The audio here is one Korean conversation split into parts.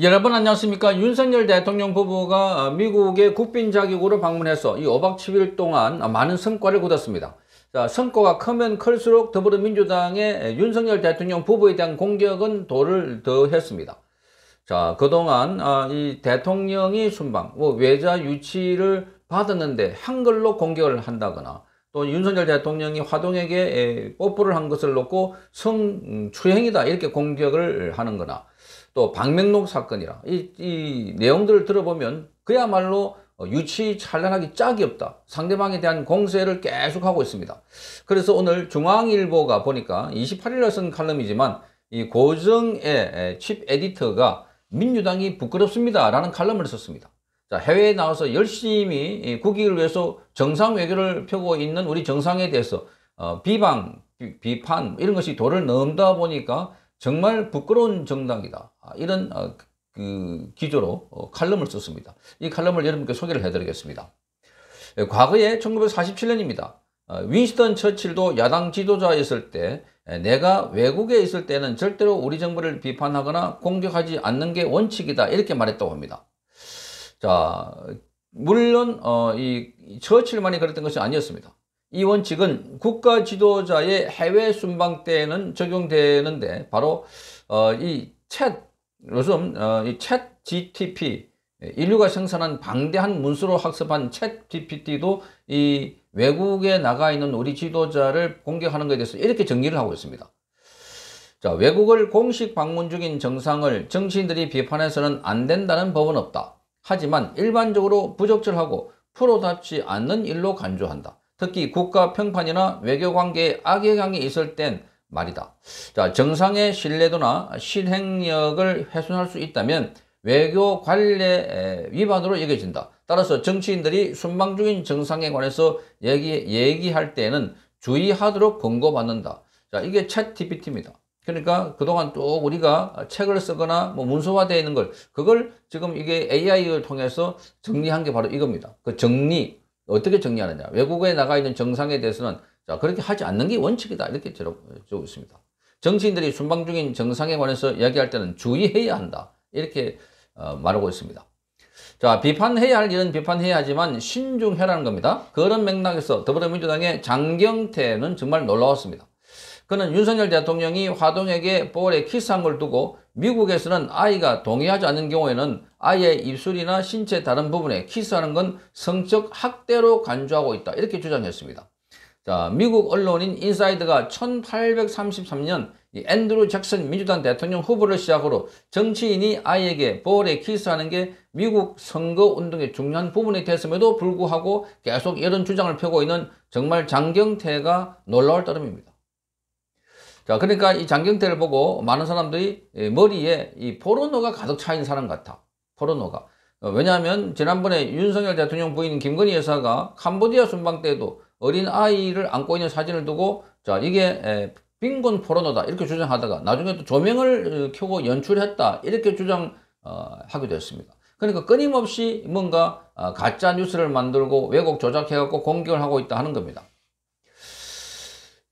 여러분 안녕하십니까 윤석열 대통령 부부가 미국의 국빈 자격으로 방문해서 이 5박 7일 동안 많은 성과를 거뒀습니다 자, 성과가 크면 클수록 더불어민주당의 윤석열 대통령 부부에 대한 공격은 도를 더했습니다 자 그동안 아, 이 대통령이 순방 뭐 외자 유치를 받았는데 한글로 공격을 한다거나 또 윤석열 대통령이 화동에게 뽀뽀를 한 것을 놓고 성추행이다 이렇게 공격을 하는 거나 또 박명록 사건이라 이, 이 내용들을 들어보면 그야말로 유치 찬란하기 짝이 없다. 상대방에 대한 공세를 계속하고 있습니다. 그래서 오늘 중앙일보가 보니까 28일날 쓴 칼럼이지만 이 고정의 칩 에디터가 민주당이 부끄럽습니다. 라는 칼럼을 썼습니다. 자, 해외에 나와서 열심히 국익을 위해서 정상 외교를 펴고 있는 우리 정상에 대해서 어, 비방, 비, 판 이런 것이 도를 넘다 보니까 정말 부끄러운 정당이다. 아, 이런 아, 그 기조로 어, 칼럼을 썼습니다. 이 칼럼을 여러분께 소개를 해드리겠습니다. 예, 과거에 1947년입니다. 아, 윈스턴 처칠도 야당 지도자였을 때 예, 내가 외국에 있을 때는 절대로 우리 정부를 비판하거나 공격하지 않는 게 원칙이다 이렇게 말했다고 합니다. 자 물론 어, 이 처칠만이 그랬던 것이 아니었습니다. 이 원칙은 국가 지도자의 해외 순방 때에는 적용되는데 바로 어, 이챗 요즘 어, 이챗 GTP 인류가 생산한 방대한 문서로 학습한 챗 GPT도 이 외국에 나가 있는 우리 지도자를 공격하는 것에 대해서 이렇게 정리를 하고 있습니다. 자, 외국을 공식 방문 중인 정상을 정치인들이 비판해서는 안 된다는 법은 없다. 하지만 일반적으로 부적절하고 프로답지 않는 일로 간주한다. 특히 국가 평판이나 외교관계에 악영향이 있을 땐 말이다. 자, 정상의 신뢰도나 실행력을 훼손할 수 있다면 외교 관례 위반으로 여겨진다. 따라서 정치인들이 순방 중인 정상에 관해서 얘기, 얘기할 때는 에 주의하도록 권고받는다. 자, 이게 챗 TPT입니다. 그러니까 그동안 또 우리가 책을 쓰거나 뭐 문서화되어 있는 걸, 그걸 지금 이게 AI를 통해서 정리한 게 바로 이겁니다. 그 정리, 어떻게 정리하느냐. 외국에 나가 있는 정상에 대해서는 자, 그렇게 하지 않는 게 원칙이다. 이렇게 적고 있습니다. 정치인들이 순방 중인 정상에 관해서 이야기할 때는 주의해야 한다. 이렇게 어, 말하고 있습니다. 자, 비판해야 할 일은 비판해야 하지만 신중해라는 겁니다. 그런 맥락에서 더불어민주당의 장경태는 정말 놀라웠습니다. 그는 윤석열 대통령이 화동에게 볼에 키스한 걸 두고 미국에서는 아이가 동의하지 않는 경우에는 아이의 입술이나 신체 다른 부분에 키스하는 건 성적 학대로 간주하고 있다. 이렇게 주장했습니다. 자, 미국 언론인 인사이드가 1833년 앤드루 잭슨 민주당 대통령 후보를 시작으로 정치인이 아이에게 볼에 키스하는 게 미국 선거운동의 중요한 부분이 됐음에도 불구하고 계속 이런 주장을 펴고 있는 정말 장경태가 놀라울 따름입니다. 자, 그러니까 이 장경태를 보고 많은 사람들이 예, 머리에 이 포르노가 가득 차 있는 사람 같아. 포르노가. 어, 왜냐하면 지난번에 윤석열 대통령 부인 김건희 여사가 캄보디아 순방 때에도 어린 아이를 안고 있는 사진을 두고 자 이게 예, 빈곤 포르노다 이렇게 주장하다가 나중에 또 조명을 어, 켜고 연출했다 이렇게 주장하게되었습니다 어, 그러니까 끊임없이 뭔가 아, 가짜 뉴스를 만들고 왜곡 조작해갖고 공격을 하고 있다 하는 겁니다.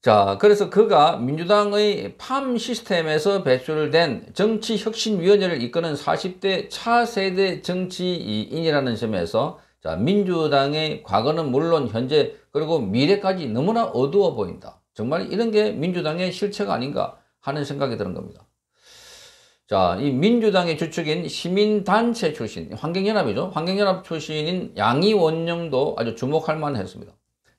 자, 그래서 그가 민주당의 팜 시스템에서 배출된 정치혁신위원회를 이끄는 40대 차세대 정치인이라는 점에서 자, 민주당의 과거는 물론 현재 그리고 미래까지 너무나 어두워 보인다. 정말 이런 게 민주당의 실체가 아닌가 하는 생각이 드는 겁니다. 자, 이 민주당의 주축인 시민단체 출신, 환경연합이죠. 환경연합 출신인 양이원영도 아주 주목할 만했습니다.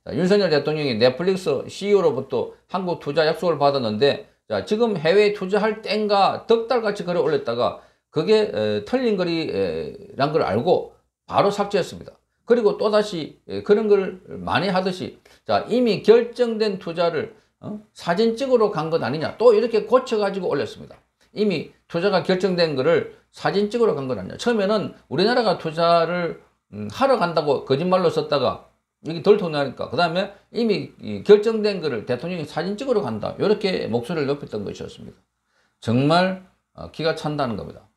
윤석열 대통령이 넷플릭스 CEO로부터 한국 투자 약속을 받았는데 자, 지금 해외 투자할 땐가 덕 달같이 글을 올렸다가 그게 에, 틀린 글이란 걸 알고 바로 삭제했습니다. 그리고 또다시 에, 그런 걸 많이 하듯이 자 이미 결정된 투자를 어? 사진 찍으러 간 것 아니냐 또 이렇게 고쳐가지고 올렸습니다. 이미 투자가 결정된 거를 사진 찍으러 간 것 아니냐 처음에는 우리나라가 투자를 음, 하러 간다고 거짓말로 썼다가 이게 덜 토나니까. 그 다음에 이미 결정된 거를 대통령이 사진 찍으러 간다. 이렇게 목소리를 높였던 것이었습니다. 정말 어, 기가 찬다는 겁니다.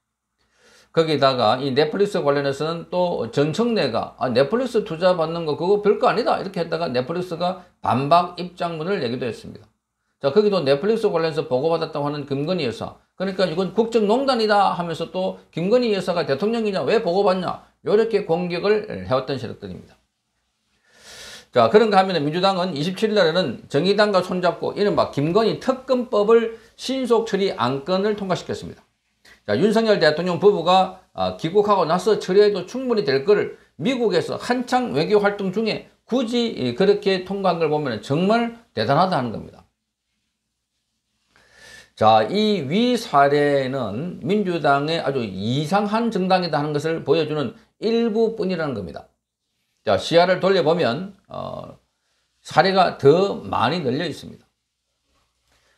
거기다가 이 넷플릭스 관련해서는 또전청내가 아, 넷플릭스 투자 받는 거 그거 별거 아니다 이렇게 했다가 넷플릭스가 반박 입장문을 내기도 했습니다. 자 거기도 넷플릭스 관련해서 보고받았다고 하는 김건희 여사 그러니까 이건 국정농단이다 하면서 또 김건희 여사가 대통령이냐 왜 보고받냐 이렇게 공격을 해왔던 세력들입니다. 자, 그런가 하면 민주당은 27일 날에는 정의당과 손잡고 이른바 김건희 특검법을 신속 처리 안건을 통과시켰습니다. 자, 윤석열 대통령 부부가 아, 귀국하고 나서 처리해도 충분히 될 것을 미국에서 한창 외교 활동 중에 굳이 그렇게 통과한 걸 보면 정말 대단하다 는 겁니다. 자, 이 위 사례는 민주당의 아주 이상한 정당이다 하는 것을 보여주는 일부뿐이라는 겁니다. 자, 시야를 돌려보면 어, 사례가 더 많이 늘려 있습니다.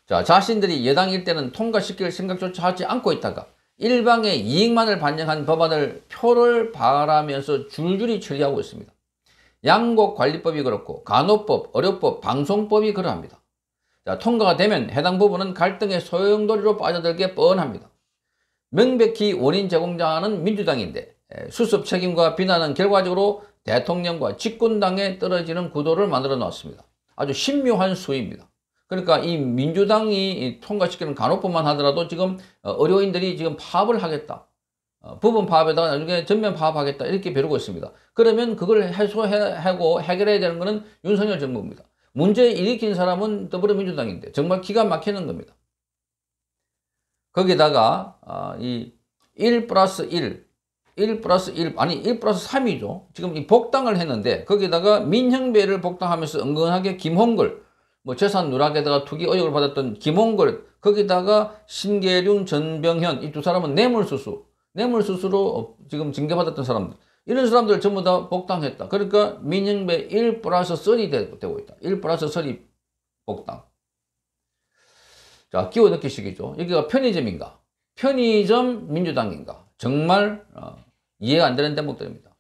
자, 자신들이 여당 일때는 통과시킬 생각조차 하지 않고 있다가 일방의 이익만을 반영한 법안을 표를 바라면서 줄줄이 처리하고 있습니다. 양곡관리법이 그렇고 간호법, 의료법, 방송법이 그러합니다. 자, 통과가 되면 해당 부분은 갈등의 소용돌이로 빠져들게 뻔합니다. 명백히 원인 제공자는 민주당인데 수습 책임과 비난은 결과적으로 대통령과 집권당에 떨어지는 구도를 만들어 놓았습니다. 아주 신묘한 수입니다. 그러니까 이 민주당이 통과시키는 간호법만 하더라도 지금 어, 의료인들이 지금 파업을 하겠다. 어, 부분 파업에다가 나중에 전면 파업하겠다 이렇게 벼르고 있습니다. 그러면 그걸 해소하고 해결해야 되는 것은 윤석열 정부입니다. 문제 일으킨 사람은 더불어민주당인데 정말 기가 막히는 겁니다. 거기다가 아, 이1 플러스 1 1 플러스 1 아니 1 플러스 3이죠 지금 이 복당을 했는데 거기다가 민형배를 복당하면서 은근하게 김홍글 뭐 재산 누락에다가 투기 의혹을 받았던 김홍글 거기다가 신계륜 전병현 이 두 사람은 뇌물수수 뇌물수수로 지금 징계받았던 사람들 이런 사람들 전부 다 복당했다 그러니까 민형배 1 플러스 3 되고 있다 1 플러스 3 복당 자 끼워 넣기식이죠 여기가 편의점인가 편의점 민주당인가 정말 어, 이해가 안 되는 대목들입니다.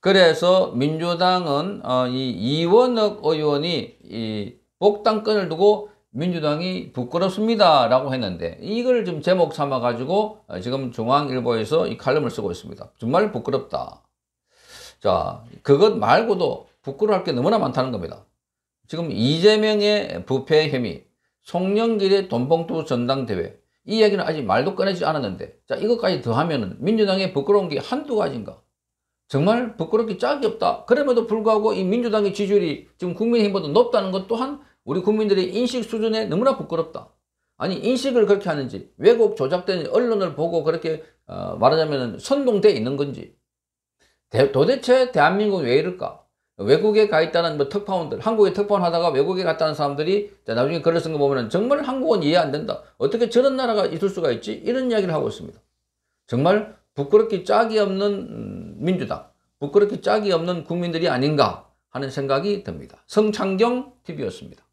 그래서 민주당은 어, 이 이원혁 의원이 이 복당권을 두고 민주당이 부끄럽습니다라고 했는데 이걸 좀 제목 삼아 가지고 어, 지금 중앙일보에서 이 칼럼을 쓰고 있습니다. 정말 부끄럽다. 자, 그것 말고도 부끄러울 게 너무나 많다는 겁니다. 지금 이재명의 부패 혐의, 송영길의 돈봉투 전당대회, 이 이야기는 아직 말도 꺼내지 않았는데 자 이것까지 더하면 민주당의 부끄러운 게 한두 가지인가 정말 부끄럽게 짝이 없다 그럼에도 불구하고 이 민주당의 지지율이 지금 국민의힘보다 높다는 것 또한 우리 국민들의 인식 수준에 너무나 부끄럽다 아니 인식을 그렇게 하는지 왜곡 조작된 언론을 보고 그렇게 어, 말하자면 선동돼 있는 건지 대, 도대체 대한민국은 왜 이럴까 외국에 가 있다는 뭐 특파원들, 한국에 특파원 하다가 외국에 갔다는 사람들이 나중에 글을 쓴 거 보면은 정말 한국은 이해 안 된다. 어떻게 저런 나라가 있을 수가 있지? 이런 이야기를 하고 있습니다. 정말 부끄럽기 짝이 없는 음, 민주당, 부끄럽기 짝이 없는 국민들이 아닌가 하는 생각이 듭니다. 성창경 TV였습니다.